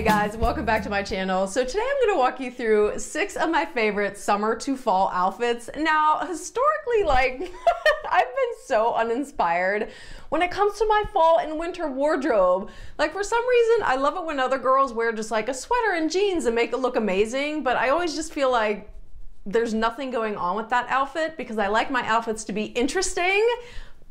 Hey guys, welcome back to my channel. So today I'm gonna walk you through six of my favorite summer to fall outfits. Now, historically, like, I've been so uninspired when it comes to my fall and winter wardrobe. Like for some reason, I love it when other girls wear just like a sweater and jeans and make it look amazing, but I always just feel like there's nothing going on with that outfit because I like my outfits to be interesting,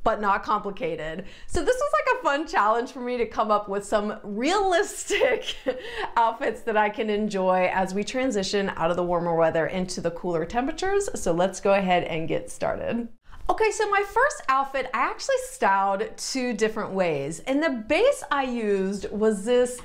but not complicated. So this was like a fun challenge for me to come up with some realistic outfits that I can enjoy as we transition out of the warmer weather into the cooler temperatures. So let's go ahead and get started. Okay, so my first outfit, I actually styled two different ways. And the base I used was this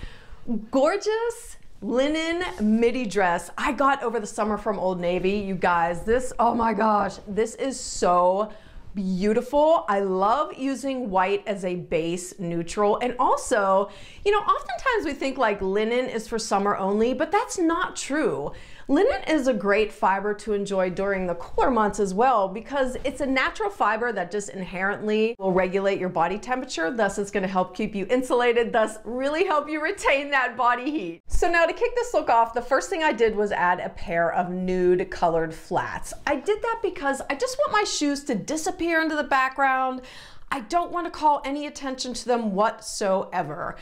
gorgeous linen midi dress I got over the summer from Old Navy. You guys, this, oh my gosh, this is so beautiful. I love using white as a base neutral. And also, you know, oftentimes we think like linen is for summer only, but that's not true. Linen is a great fiber to enjoy during the cooler months as well because it's a natural fiber that just inherently will regulate your body temperature. Thus, it's gonna help keep you insulated, thus really help you retain that body heat. So now to kick this look off, the first thing I did was add a pair of nude colored flats. I did that because I just want my shoes to disappear disappear into the background. I don't want to call any attention to them whatsoever.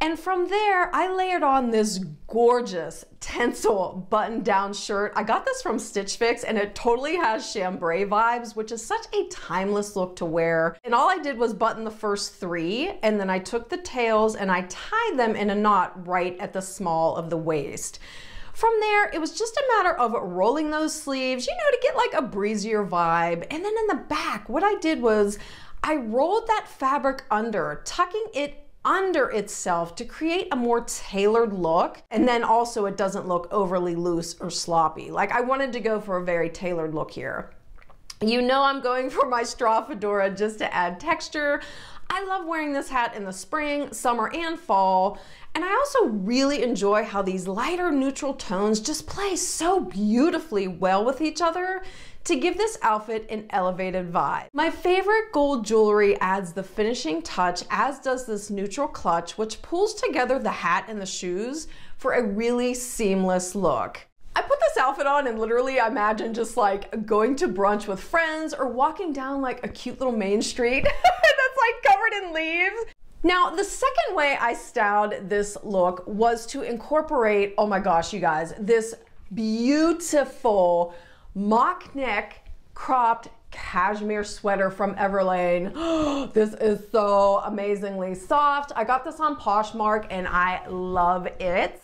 And from there, I layered on this gorgeous tencel button down shirt. I got this from Stitch Fix and it totally has chambray vibes, which is such a timeless look to wear. And all I did was button the first three and then I took the tails and I tied them in a knot right at the small of the waist. From there, it was just a matter of rolling those sleeves, you know, to get like a breezier vibe. And then in the back, what I did was I rolled that fabric under, tucking it under itself to create a more tailored look. And then also it doesn't look overly loose or sloppy. Like I wanted to go for a very tailored look here. You know I'm going for my straw fedora just to add texture. I love wearing this hat in the spring, summer, and fall. And I also really enjoy how these lighter neutral tones just play so beautifully well with each other to give this outfit an elevated vibe. My favorite gold jewelry adds the finishing touch, as does this neutral clutch, which pulls together the hat and the shoes for a really seamless look this outfit on and literally I imagine just like going to brunch with friends or walking down like a cute little main street that's like covered in leaves. Now, the second way I styled this look was to incorporate, oh my gosh, you guys, this beautiful mock neck cropped cashmere sweater from Everlane. this is so amazingly soft. I got this on Poshmark and I love it.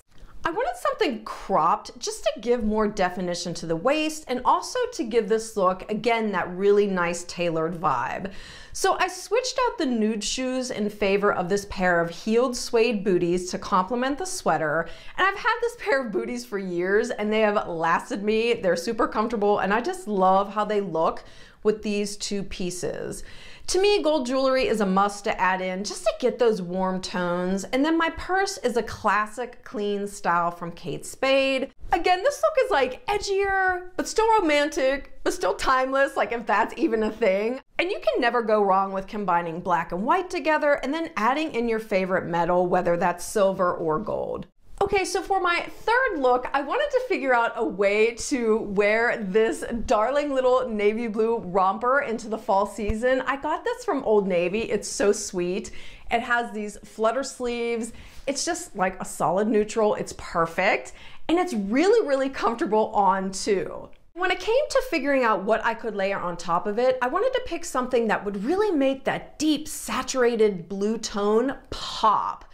I wanted something cropped just to give more definition to the waist and also to give this look, again, that really nice tailored vibe. So I switched out the nude shoes in favor of this pair of heeled suede booties to complement the sweater. And I've had this pair of booties for years and they have lasted me. They're super comfortable and I just love how they look with these two pieces. To me, gold jewelry is a must to add in just to get those warm tones. And then my purse is a classic clean style from Kate Spade. Again, this look is like edgier, but still romantic, but still timeless, like if that's even a thing. And you can never go wrong with combining black and white together and then adding in your favorite metal, whether that's silver or gold. Okay, so for my third look, I wanted to figure out a way to wear this darling little navy blue romper into the fall season. I got this from Old Navy. It's so sweet. It has these flutter sleeves. It's just like a solid neutral. It's perfect. And it's really, really comfortable on too. When it came to figuring out what I could layer on top of it, I wanted to pick something that would really make that deep, saturated blue tone pop.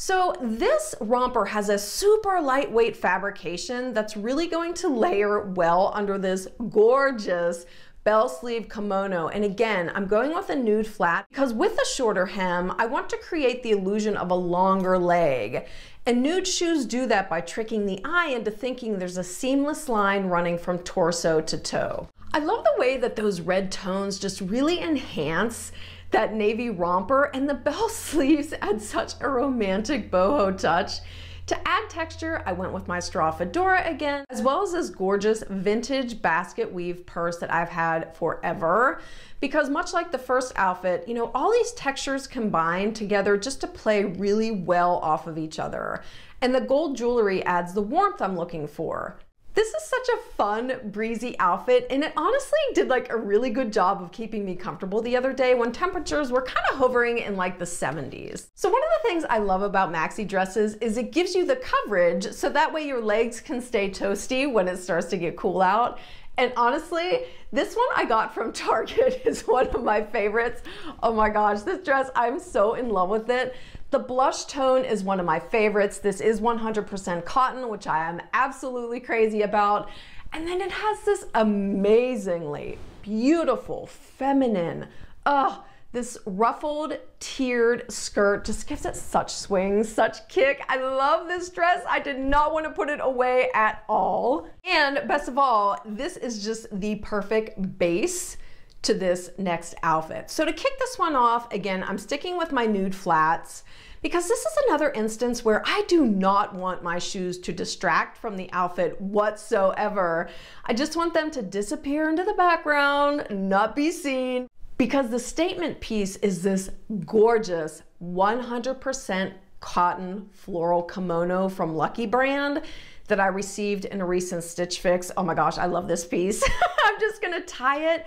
So this romper has a super lightweight fabrication that's really going to layer well under this gorgeous bell sleeve kimono. And again, I'm going with a nude flat because with a shorter hem, I want to create the illusion of a longer leg. And nude shoes do that by tricking the eye into thinking there's a seamless line running from torso to toe. I love the way that those red tones just really enhance that navy romper, and the bell sleeves add such a romantic boho touch. To add texture, I went with my straw fedora again, as well as this gorgeous vintage basket weave purse that I've had forever. Because much like the first outfit, you know, all these textures combine together just to play really well off of each other. And the gold jewelry adds the warmth I'm looking for. This is such a fun, breezy outfit, and it honestly did like a really good job of keeping me comfortable the other day when temperatures were kind of hovering in like the 70s. So one of the things I love about maxi dresses is it gives you the coverage so that way your legs can stay toasty when it starts to get cool out. And honestly, this one I got from Target is one of my favorites. Oh my gosh, this dress, I'm so in love with it. The blush tone is one of my favorites. This is 100% cotton, which I am absolutely crazy about. And then it has this amazingly beautiful, feminine, ugh, this ruffled tiered skirt just gives it such swing, such kick. I love this dress. I did not want to put it away at all. And best of all, this is just the perfect base to this next outfit. So to kick this one off, again, I'm sticking with my nude flats because this is another instance where I do not want my shoes to distract from the outfit whatsoever. I just want them to disappear into the background, not be seen, because the statement piece is this gorgeous 100% cotton floral kimono from Lucky Brand that I received in a recent Stitch Fix. Oh my gosh, I love this piece. I'm just gonna tie it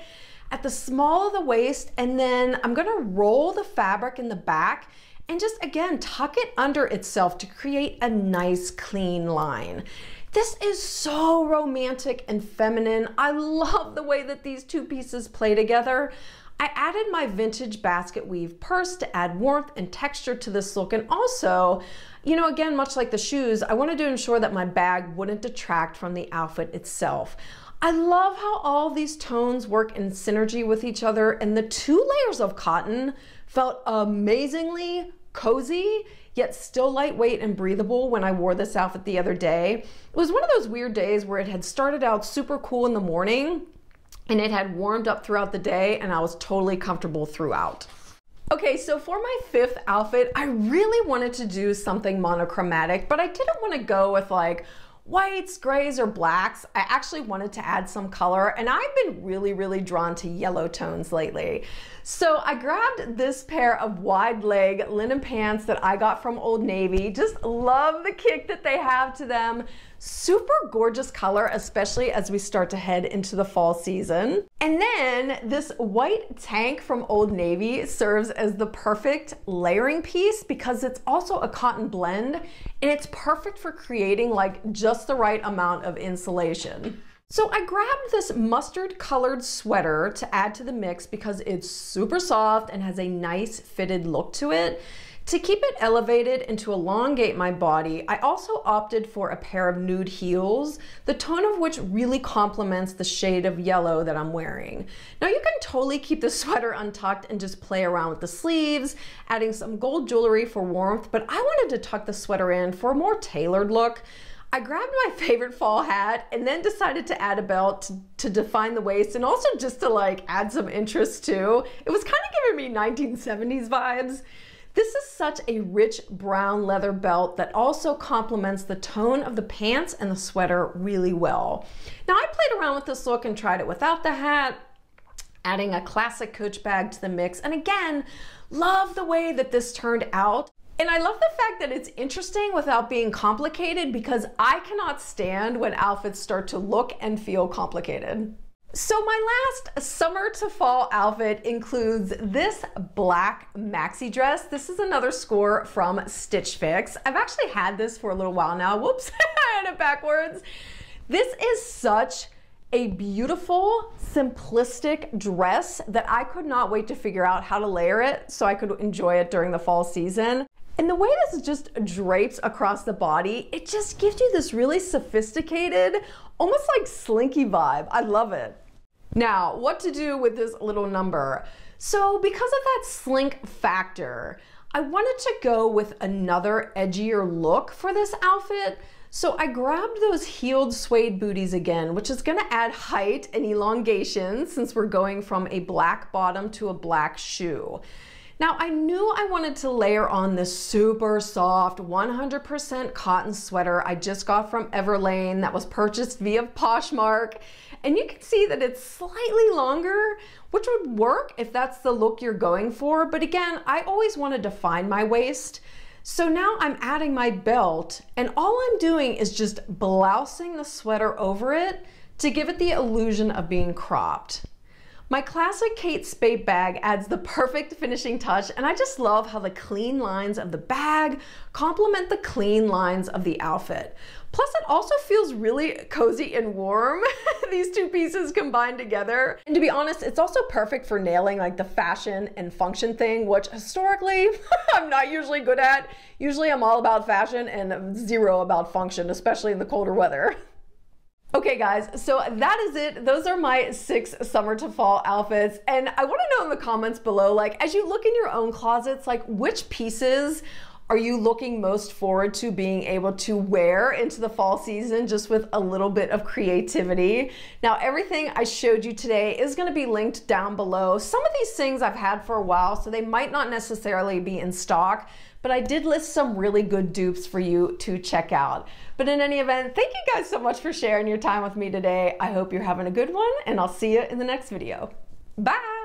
at the small of the waist and then I'm gonna roll the fabric in the back and just again, tuck it under itself to create a nice clean line. This is so romantic and feminine. I love the way that these two pieces play together. I added my vintage basket weave purse to add warmth and texture to this look and also, you know, again, much like the shoes, I wanted to ensure that my bag wouldn't detract from the outfit itself. I love how all these tones work in synergy with each other and the two layers of cotton felt amazingly cozy yet still lightweight and breathable when I wore this outfit the other day. It was one of those weird days where it had started out super cool in the morning and it had warmed up throughout the day and I was totally comfortable throughout. Okay, so for my fifth outfit, I really wanted to do something monochromatic, but I didn't want to go with like whites, grays, or blacks. I actually wanted to add some color and I've been really, really drawn to yellow tones lately. So I grabbed this pair of wide leg linen pants that I got from Old Navy. Just love the kick that they have to them. Super gorgeous color, especially as we start to head into the fall season. And then this white tank from Old Navy serves as the perfect layering piece because it's also a cotton blend and it's perfect for creating like just the right amount of insulation. So I grabbed this mustard colored sweater to add to the mix because it's super soft and has a nice fitted look to it. To keep it elevated and to elongate my body, I also opted for a pair of nude heels, the tone of which really complements the shade of yellow that I'm wearing. Now you can totally keep the sweater untucked and just play around with the sleeves, adding some gold jewelry for warmth, but I wanted to tuck the sweater in for a more tailored look. I grabbed my favorite fall hat and then decided to add a belt to, to, define the waist and also just to like add some interest too. It was kind of giving me 1970s vibes. This is such a rich brown leather belt that also complements the tone of the pants and the sweater really well. Now I played around with this look and tried it without the hat, adding a classic coach bag to the mix. And again, love the way that this turned out. And I love the fact that it's interesting without being complicated because I cannot stand when outfits start to look and feel complicated. So my last summer to fall outfit includes this black maxi dress. This is another score from Stitch Fix. I've actually had this for a little while now. Whoops, I had it backwards. This is such a beautiful, simplistic dress that I could not wait to figure out how to layer it so I could enjoy it during the fall season. And the way this just drapes across the body, it just gives you this really sophisticated, almost like slinky vibe. I love it. Now, what to do with this little number? So because of that slink factor, I wanted to go with another edgier look for this outfit. So I grabbed those heeled suede booties again, which is gonna add height and elongation since we're going from a black bottom to a black shoe. Now I knew I wanted to layer on this super soft 100% cotton sweater I just got from Everlane that was purchased via Poshmark. And you can see that it's slightly longer, which would work if that's the look you're going for. But again, I always want to define my waist. So now I'm adding my belt and all I'm doing is just blousing the sweater over it to give it the illusion of being cropped. My classic Kate Spade bag adds the perfect finishing touch and I just love how the clean lines of the bag complement the clean lines of the outfit. Plus it also feels really cozy and warm, these two pieces combined together. And to be honest, it's also perfect for nailing like the fashion and function thing, which historically I'm not usually good at. Usually I'm all about fashion and zero about function, especially in the colder weather. Okay guys, so that is it. Those are my six summer to fall outfits. And I wanna know in the comments below, like as you look in your own closets, like which pieces are you looking most forward to being able to wear into the fall season just with a little bit of creativity? Now, everything I showed you today is gonna be linked down below. Some of these things I've had for a while, so they might not necessarily be in stock, but I did list some really good dupes for you to check out. But in any event, thank you guys so much for sharing your time with me today. I hope you're having a good one, and I'll see you in the next video. Bye!